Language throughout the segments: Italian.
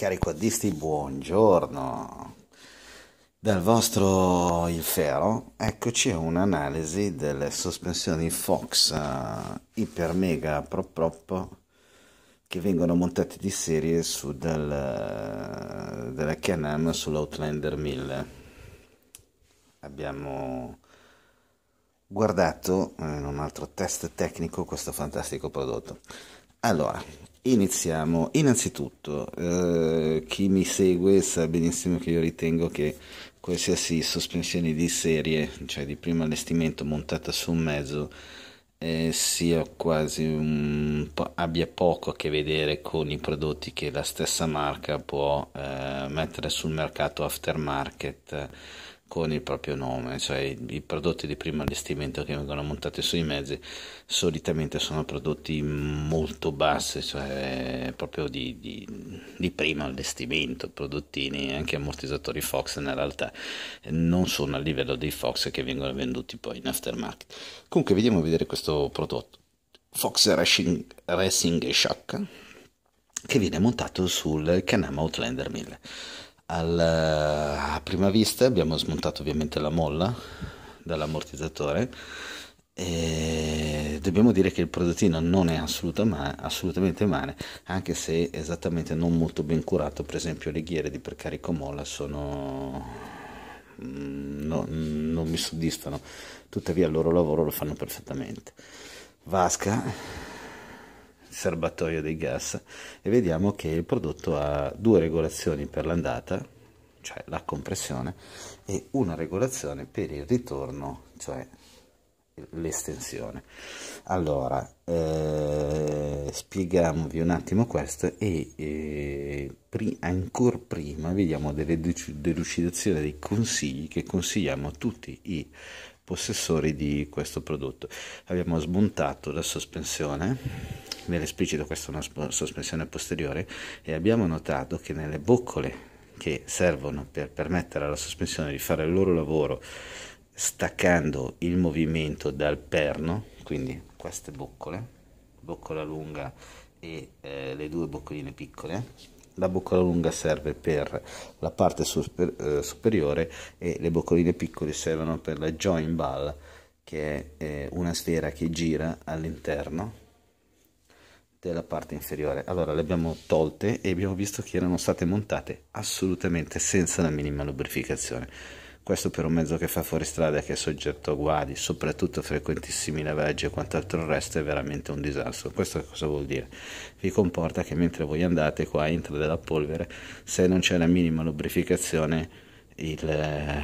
Cari quaddisti, buongiorno. Dal vostro Il Ferro, eccoci a un'analisi delle sospensioni Fox uh, Iper Mega Pro Prop che vengono montate di serie su del, eh, della Canam sull'Outlander 1000. Abbiamo guardato eh, in un altro test tecnico questo fantastico prodotto. Allora, Iniziamo, innanzitutto eh, chi mi segue sa benissimo che io ritengo che qualsiasi sospensione di serie, cioè di primo allestimento montata su un mezzo, eh, sia quasi un po', abbia poco a che vedere con i prodotti che la stessa marca può eh, mettere sul mercato aftermarket con il proprio nome, cioè i prodotti di primo allestimento che vengono montati sui mezzi solitamente sono prodotti molto bassi, cioè proprio di, di, di primo allestimento, prodottini, anche ammortizzatori Fox in realtà non sono a livello dei Fox che vengono venduti poi in aftermarket. Comunque vediamo a vedere questo prodotto. Fox Racing, Racing Shock che viene montato sul Canama Outlander 1000 alla, eh, a prima vista abbiamo smontato ovviamente la molla dall'ammortizzatore e dobbiamo dire che il prodottino non è assoluta ma- assolutamente male anche se esattamente non molto ben curato per esempio le ghiere di precarico molla sono mm, No, mm, non mi soddisfano, tuttavia il loro lavoro lo fanno perfettamente. Vasca serbatoio dei gas e vediamo che il prodotto ha due regolazioni per l'andata, cioè la compressione, e una regolazione per il ritorno, cioè l'estensione. Allora, eh, spieghiamovi un attimo questo e eh, pri ancora prima vediamo delle delucidazioni dei consigli che consigliamo a tutti i possessori di questo prodotto. Abbiamo smontato la sospensione nell'esplicito questa è una sospensione posteriore e abbiamo notato che nelle boccole che servono per permettere alla sospensione di fare il loro lavoro staccando il movimento dal perno, quindi queste boccole, boccola lunga e eh, le due boccoline piccole. La boccola lunga serve per la parte super, eh, superiore e le boccoline piccole servono per la join ball, che è eh, una sfera che gira all'interno della parte inferiore allora le abbiamo tolte e abbiamo visto che erano state montate assolutamente senza la minima lubrificazione questo per un mezzo che fa fuoristrada che è soggetto a guadi soprattutto frequentissimi lavaggi e quant'altro il resto è veramente un disastro questo cosa vuol dire? vi comporta che mentre voi andate qua entra della polvere se non c'è la minima lubrificazione il, eh,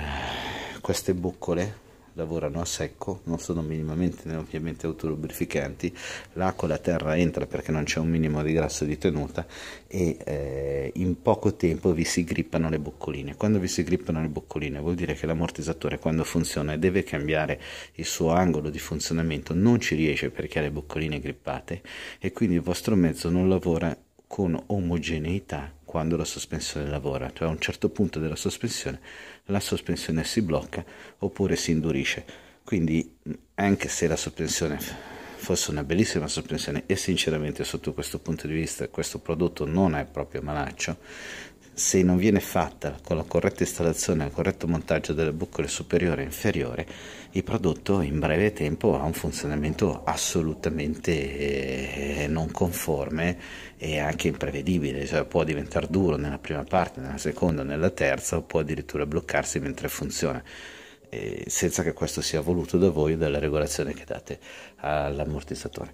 queste boccole lavorano a secco, non sono minimamente né ovviamente autolubrificanti, l'acqua e la terra entra perché non c'è un minimo di grasso di tenuta e eh, in poco tempo vi si grippano le boccoline. Quando vi si grippano le boccoline vuol dire che l'ammortizzatore quando funziona e deve cambiare il suo angolo di funzionamento non ci riesce perché ha le boccoline grippate e quindi il vostro mezzo non lavora con omogeneità quando la sospensione lavora, cioè a un certo punto della sospensione la sospensione si blocca oppure si indurisce. Quindi anche se la sospensione fosse una bellissima sospensione e sinceramente sotto questo punto di vista questo prodotto non è proprio malaccio, se non viene fatta con la corretta installazione e il corretto montaggio delle bucole superiore e inferiore, il prodotto in breve tempo ha un funzionamento assolutamente eh, non conforme e anche imprevedibile, cioè può diventare duro nella prima parte, nella seconda, nella terza o può addirittura bloccarsi mentre funziona eh, senza che questo sia voluto da voi o dalla regolazione che date all'ammortizzatore.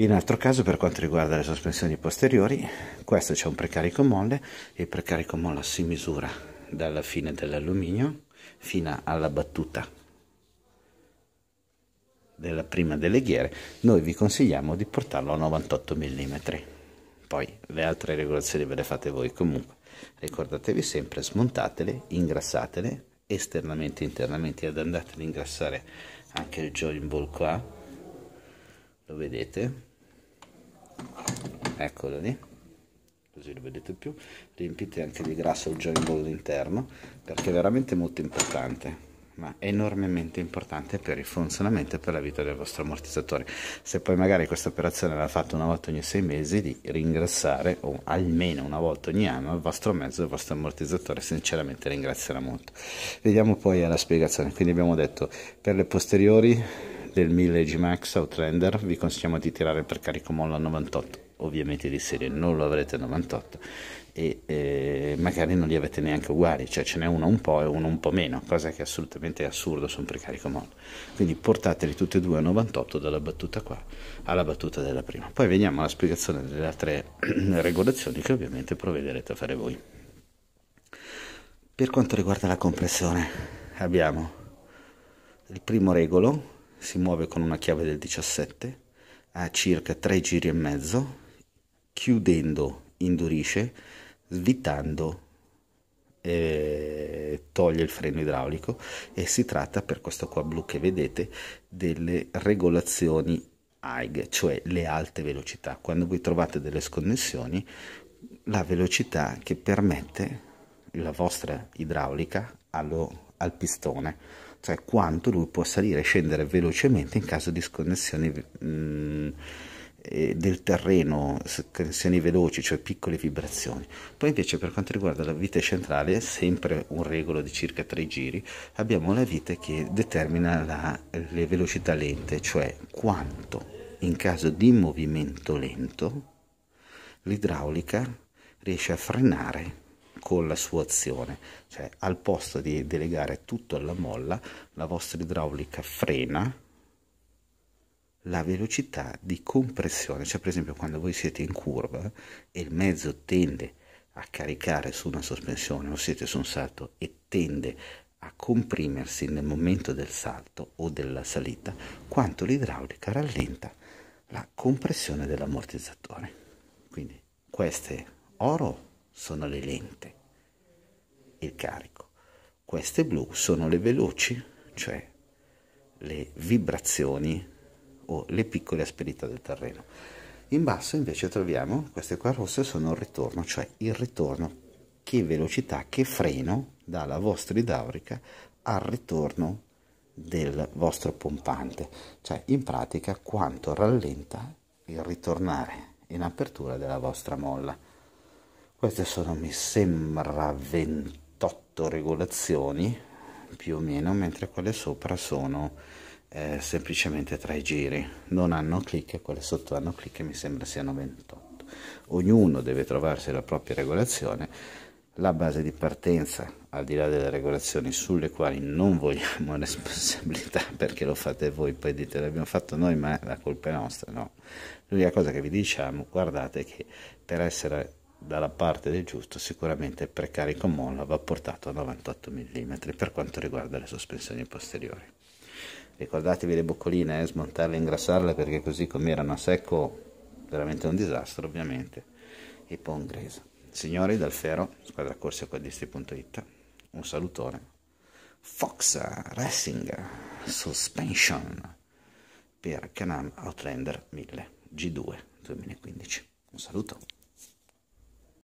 In altro caso, per quanto riguarda le sospensioni posteriori, questo c'è un precarico molle, il precarico molle si misura dalla fine dell'alluminio fino alla battuta della prima delle ghiere, noi vi consigliamo di portarlo a 98 mm. Poi le altre regolazioni ve le fate voi comunque. Ricordatevi sempre, smontatele, ingrassatele esternamente, internamente ed andate ad ingrassare anche il join ball qua, lo vedete, eccolo lì così lo vedete più riempite anche di grasso il join ball interno perché è veramente molto importante ma enormemente importante per il funzionamento e per la vita del vostro ammortizzatore. Se poi magari questa operazione la fate una volta ogni sei mesi, di ringraziare o almeno una volta ogni anno il vostro mezzo, il vostro ammortizzatore, sinceramente ringrazierà molto. Vediamo poi la spiegazione. Quindi abbiamo detto per le posteriori del 1000 G-Max Outrender vi consigliamo di tirare per carico caricomolla 98 ovviamente di serie non lo avrete 98 e eh, magari non li avete neanche uguali, cioè ce n'è uno un po' e uno un po' meno, cosa che è assolutamente assurdo su un precarico mollo. Quindi portateli tutti e due a 98 dalla battuta qua alla battuta della prima. Poi veniamo alla spiegazione delle altre regolazioni che ovviamente provvederete a fare voi. Per quanto riguarda la compressione abbiamo il primo regolo si muove con una chiave del 17 a circa 3 giri e mezzo, chiudendo indurisce, svitando eh, toglie il freno idraulico e si tratta per questo qua blu che vedete delle regolazioni AIG, cioè le alte velocità. Quando voi trovate delle sconnessioni, la velocità che permette la vostra idraulica allo, al pistone cioè quanto lui può salire e scendere velocemente in caso di sconnessioni mm, eh, del terreno, sconnessioni veloci, cioè piccole vibrazioni. Poi invece per quanto riguarda la vite centrale, sempre un regolo di circa tre giri, abbiamo la vite che determina la, le velocità lente, cioè quanto in caso di movimento lento l'idraulica riesce a frenare con la sua azione, cioè al posto di delegare tutto alla molla, la vostra idraulica frena la velocità di compressione, cioè per esempio quando voi siete in curva e il mezzo tende a caricare su una sospensione o siete su un salto e tende a comprimersi nel momento del salto o della salita, quanto l'idraulica rallenta la compressione dell'ammortizzatore. Quindi queste oro sono le lente, il carico. Queste blu sono le veloci, cioè le vibrazioni o le piccole asperità del terreno. In basso invece troviamo queste qua rosse sono il ritorno, cioè il ritorno che velocità, che freno dà la vostra idraulica al ritorno del vostro pompante, cioè in pratica quanto rallenta il ritornare in apertura della vostra molla. Queste sono, mi sembra, 28 regolazioni più o meno, mentre quelle sopra sono eh, semplicemente i giri, non hanno clic e quelle sotto hanno clic e mi sembra siano 28. Ognuno deve trovarsi la propria regolazione, la base di partenza, al di là delle regolazioni sulle quali non vogliamo responsabilità perché lo fate voi, poi dite l'abbiamo fatto noi ma la colpa è nostra, no. L'unica cosa che vi diciamo, guardate che per essere dalla parte del giusto, sicuramente il precarico molla va portato a 98 mm per quanto riguarda le sospensioni posteriori. Ricordatevi le boccoline, eh, smontarle e ingrassarle perché così come erano a secco veramente un disastro ovviamente. e poi un Inglese. Signori dal Fero, squadra corsi acquadisti.it, un salutone. Fox Racing Suspension per Canam Outlander 1000 G2 2015. Un saluto.